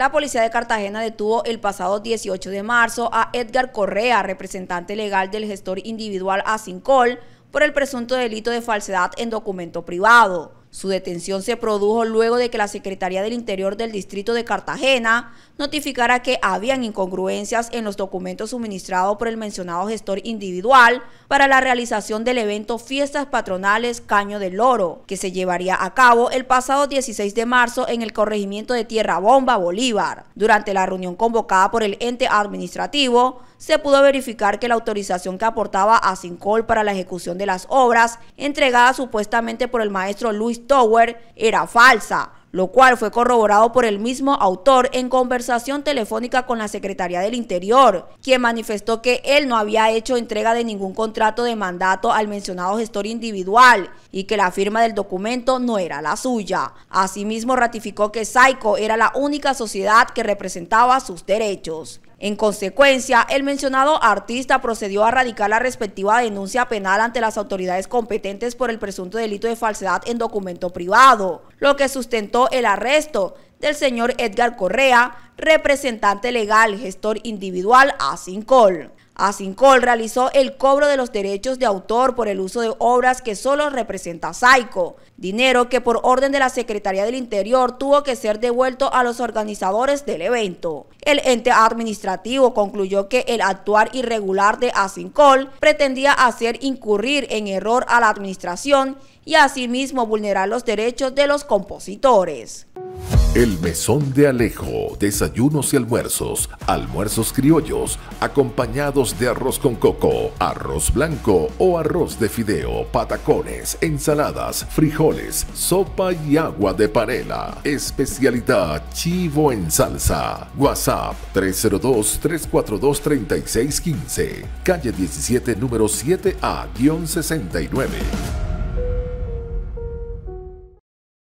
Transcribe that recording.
La policía de Cartagena detuvo el pasado 18 de marzo a Edgar Correa, representante legal del gestor individual Asincol, por el presunto delito de falsedad en documento privado. Su detención se produjo luego de que la Secretaría del Interior del Distrito de Cartagena notificara que habían incongruencias en los documentos suministrados por el mencionado gestor individual para la realización del evento Fiestas Patronales Caño del Oro, que se llevaría a cabo el pasado 16 de marzo en el corregimiento de Tierra Bomba, Bolívar. Durante la reunión convocada por el ente administrativo, se pudo verificar que la autorización que aportaba a Sincol para la ejecución de las obras, entregada supuestamente por el maestro Luis Tower, era falsa lo cual fue corroborado por el mismo autor en conversación telefónica con la Secretaría del Interior, quien manifestó que él no había hecho entrega de ningún contrato de mandato al mencionado gestor individual y que la firma del documento no era la suya. Asimismo, ratificó que Saico era la única sociedad que representaba sus derechos. En consecuencia, el mencionado artista procedió a radicar la respectiva denuncia penal ante las autoridades competentes por el presunto delito de falsedad en documento privado, lo que sustentó el arresto del señor Edgar Correa, representante legal, gestor individual a Sincol. Asincol realizó el cobro de los derechos de autor por el uso de obras que solo representa Saico, dinero que por orden de la Secretaría del Interior tuvo que ser devuelto a los organizadores del evento. El ente administrativo concluyó que el actuar irregular de Asincol pretendía hacer incurrir en error a la administración y asimismo vulnerar los derechos de los compositores. El Mesón de Alejo, desayunos y almuerzos, almuerzos criollos, acompañados de arroz con coco, arroz blanco o arroz de fideo, patacones, ensaladas, frijoles, sopa y agua de panela. Especialidad chivo en salsa. WhatsApp 302-342-3615. Calle 17, número 7A-69.